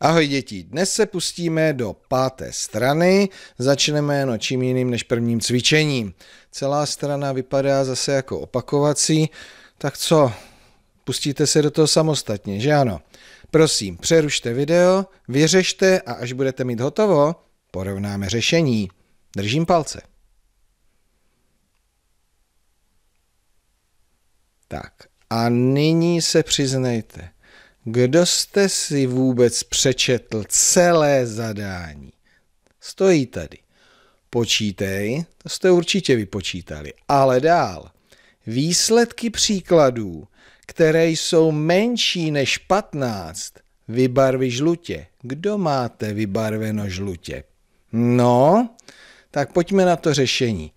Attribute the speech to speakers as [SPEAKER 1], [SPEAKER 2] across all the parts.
[SPEAKER 1] Ahoj děti, dnes se pustíme do páté strany, začneme no čím jiným než prvním cvičením. Celá strana vypadá zase jako opakovací, tak co, pustíte se do toho samostatně, že ano? Prosím, přerušte video, vyřešte a až budete mít hotovo, porovnáme řešení. Držím palce. Tak a nyní se přiznejte – kdo jste si vůbec přečetl celé zadání? Stojí tady. Počítej, to jste určitě vypočítali, ale dál. Výsledky příkladů, které jsou menší než 15, vybarví žlutě. Kdo máte vybarveno žlutě? No, tak pojďme na to řešení.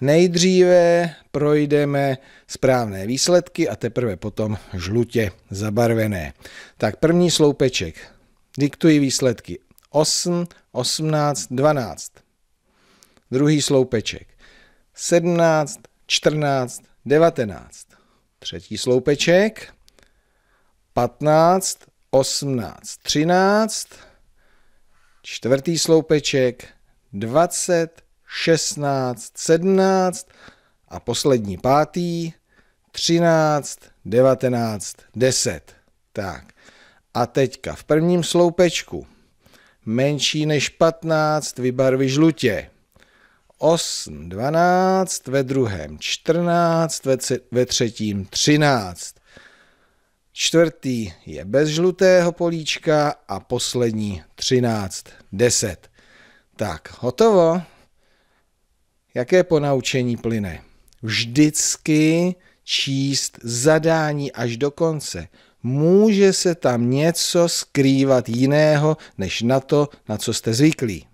[SPEAKER 1] Nejdříve projdeme správné výsledky a teprve potom žlutě zabarvené. Tak první sloupeček. Diktuji výsledky. 8, 18, 12. Druhý sloupeček. 17, 14, 19. Třetí sloupeček. 15, 18, 13. Čtvrtý sloupeček. 20, 16, 17 a poslední pátý 13, 19, 10. Tak. A teďka v prvním sloupečku menší než 15 vybarvy žlutě. 8, 12, ve druhém 14, ve, ve třetím 13. Čtvrtý je bez žlutého políčka a poslední 13, 10. Tak, hotovo. Jaké ponaučení plyne? Vždycky číst zadání až do konce. Může se tam něco skrývat jiného, než na to, na co jste zvyklí.